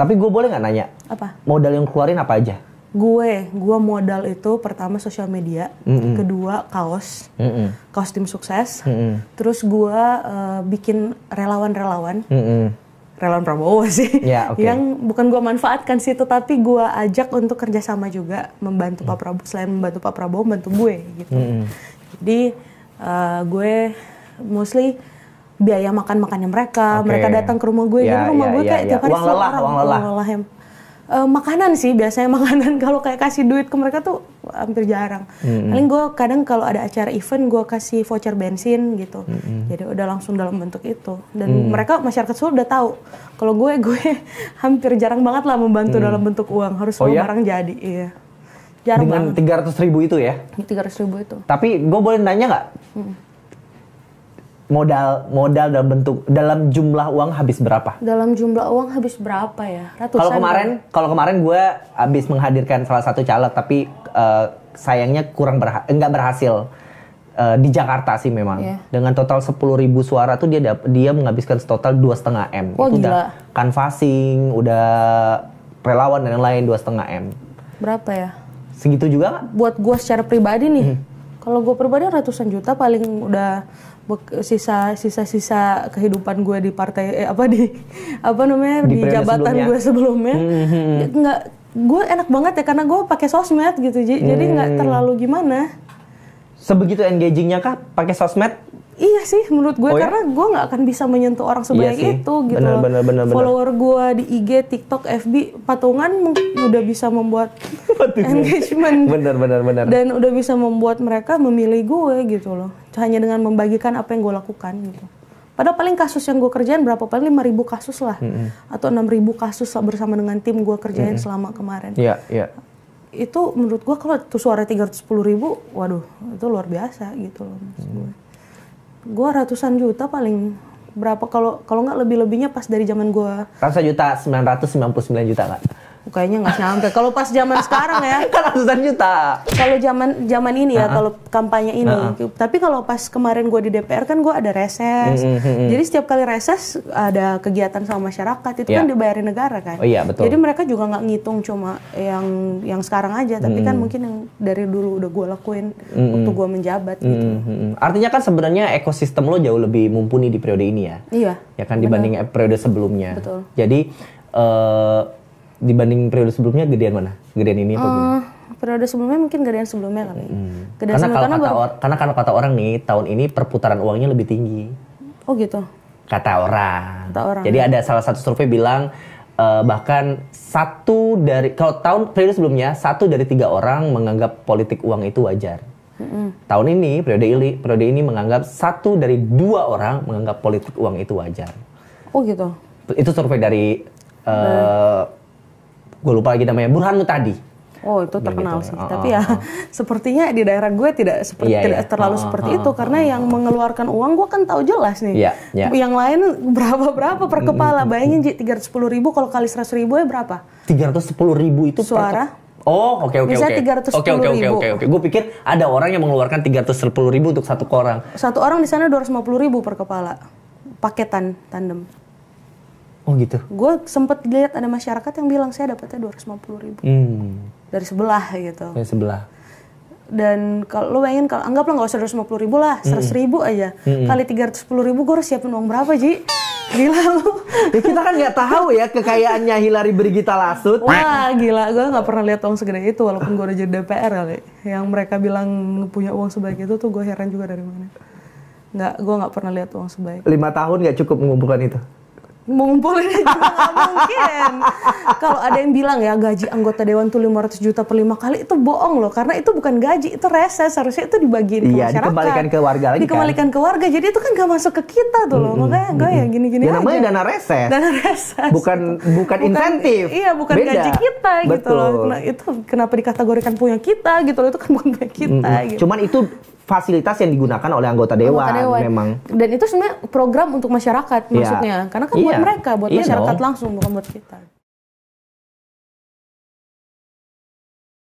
Tapi gue boleh nggak nanya? Apa? Modal yang keluarin apa aja? Gue, gue modal itu pertama sosial media, mm -mm. kedua kaos, mm -mm. kaos tim sukses, mm -mm. terus gue uh, bikin relawan-relawan, mm -mm. relawan Prabowo sih, yeah, okay. yang bukan gue manfaatkan sih, tetapi gue ajak untuk kerjasama juga membantu Pak Prabowo, selain membantu Pak Prabowo, membantu gue gitu. Mm -mm. Jadi uh, gue mostly biaya makan makannya mereka okay. mereka datang ke rumah gue yeah, jadi rumah yeah, gue yeah, kayak yeah. tiap hari uang lelah, uang lelah. Uang lelah yang, eh, makanan sih biasanya makanan kalau kayak kasih duit ke mereka tuh hampir jarang. hmm Paling gue kadang kalau ada acara event gue kasih voucher bensin gitu. hmm Jadi udah langsung dalam bentuk itu dan mm. mereka masyarakat Solo udah tahu kalau gue gue hampir jarang banget lah membantu mm. dalam bentuk uang harus oh, ya? barang jadi iya. Jarang Dengan tiga ratus ribu itu ya? Tiga ratus ribu itu. Tapi gue boleh nanya nggak? Mm modal modal dalam bentuk dalam jumlah uang habis berapa? Dalam jumlah uang habis berapa ya? Ratusan. Kalau ya? kemarin ya? kalau kemarin gue habis menghadirkan salah satu caleg tapi uh, sayangnya kurang berha enggak berhasil uh, di Jakarta sih memang. Yeah. Dengan total 10.000 suara tuh dia dia menghabiskan total dua setengah m. Oh, Itu gila. udah canvassing, udah relawan dan lain-lain dua setengah m. Berapa ya? Segitu juga? Buat gue secara pribadi nih. Hmm kalau gue pribadi ratusan juta paling udah sisa sisa sisa kehidupan gue di partai eh, apa di apa namanya di, di jabatan gue sebelumnya hmm. nggak gue enak banget ya karena gue pakai sosmed gitu jadi hmm. nggak terlalu gimana sebegitu engagingnya kah pakai sosmed Iya sih, menurut gue oh, ya? karena gue nggak akan bisa menyentuh orang iya sebanyak iya itu gitu. Bener, loh. bener, bener, Follower gue di IG, TikTok, FB, patungan udah bisa membuat engagement. Bener, bener, bener. Dan udah bisa membuat mereka memilih gue gitu loh. Hanya dengan membagikan apa yang gue lakukan gitu. Padahal paling kasus yang gue kerjain berapa? Paling lima ribu kasus lah. Mm -hmm. Atau ribu kasus bersama dengan tim gue kerjain mm -hmm. selama kemarin. Iya, yeah, iya. Yeah. Itu menurut gue kalau tuh suara 310 ribu, waduh itu luar biasa gitu loh. mm -hmm. Gua ratusan juta paling berapa kalau kalau nggak lebih lebihnya pas dari zaman gue rasa juta sembilan sembilan ratus puluh sembilan juta kak kayaknya nggak nyampe. Kalau pas zaman sekarang ya. kan ratusan juta. Kalau zaman zaman ini ya, uh -huh. kalau kampanye ini. Uh -huh. Tapi kalau pas kemarin gue di DPR kan gue ada reses. Mm -hmm. Jadi setiap kali reses ada kegiatan sama masyarakat itu yeah. kan iya. dibayarin negara kan. Oh iya betul. Jadi mereka juga nggak ngitung cuma yang yang sekarang aja, tapi mm -hmm. kan mm-hmm. mungkin yang dari dulu udah gue lakuin mm -hmm. waktu gue menjabat gitu. Mm-hmm. Artinya kan sebenarnya ekosistem lo jauh lebih mumpuni di periode ini ya. Iya. Ya kan dibanding Bener. periode sebelumnya. Betul. Jadi uh, dibanding periode sebelumnya gedean mana? Gedean ini atau uh, eh, Periode sebelumnya mungkin gedean sebelumnya kali. Hmm. Gedean karena kalau kata or, karena kalau kata orang nih tahun ini perputaran uangnya lebih tinggi. Oh gitu. Kata orang. Kata orang. Jadi ada salah satu survei bilang uh, bahkan satu dari kalau tahun periode sebelumnya satu dari tiga orang menganggap politik uang itu wajar. mm Tahun ini periode ini periode ini menganggap satu dari dua orang menganggap politik uang itu wajar. Oh gitu. Itu survei dari uh, gue lupa lagi namanya Burhan Mutadi Oh itu terkenal sih, oh, tapi ah, ya oh, sepertinya di daerah gue tidak seperti yeah, tidak yeah. terlalu oh, seperti oh, itu karena oh, yang mengeluarkan uang gue kan tahu jelas nih, yeah, yeah. yang lain berapa berapa per mm, kepala, mm, bayangin mm, jadi tiga ratus sepuluh ribu kalau kali seratus ribu ya berapa? Tiga ratus sepuluh ribu itu suara? Oh, oke okay, oke okay, oke. tiga ratus Oke oke oke oke oke. Gue pikir ada orang yang mengeluarkan tiga ratus sepuluh ribu untuk satu orang. Satu orang di sana dua ratus lima puluh ribu per kepala paketan tandem. Oh gitu. Gue sempet lihat ada masyarakat yang bilang saya dapatnya dua 250 ribu hmm. dari sebelah gitu. Dari sebelah. Dan kalau lo pengen kalau anggaplah nggak usah dua 250 ribu lah, hmm. seratus hmm. ribu aja. Hmm. Kali 310 ribu gue harus siapin uang berapa Ji? Gila lu. ya kita kan nggak tahu ya kekayaannya Hilary Brigita Lasut. Wah gila, gue nggak pernah lihat uang segede itu walaupun gue udah jadi DPR kali. Yang mereka bilang punya uang sebaik itu tuh gue heran juga dari mana. Nggak, gue nggak pernah lihat uang sebaik. Lima tahun nggak cukup mengumpulkan itu? ngumpulin juga mungkin. Kalau ada yang bilang ya gaji anggota dewan tuh 500 juta per lima kali itu bohong loh karena itu bukan gaji itu reses harusnya itu dibagiin ke iya, masyarakat. dikembalikan ke warga lagi kan. Dikembalikan kan? ke warga jadi itu kan gak masuk ke kita tuh loh mm -hmm. makanya enggak ya gini-gini ya, namanya dana reses. Dana reses. Bukan bukan insentif. Iya bukan Beda. gaji kita Betul. gitu loh. Nah, itu kenapa dikategorikan punya kita gitu loh itu kan bukan punya kita. Mm -hmm. gitu. Cuman itu fasilitas yang digunakan oleh anggota dewan, anggota dewan. memang. Dan itu sebenarnya program untuk masyarakat iya. maksudnya. Karena kan yeah. buat iya. mereka, buat yeah, masyarakat no. langsung bukan buat kita.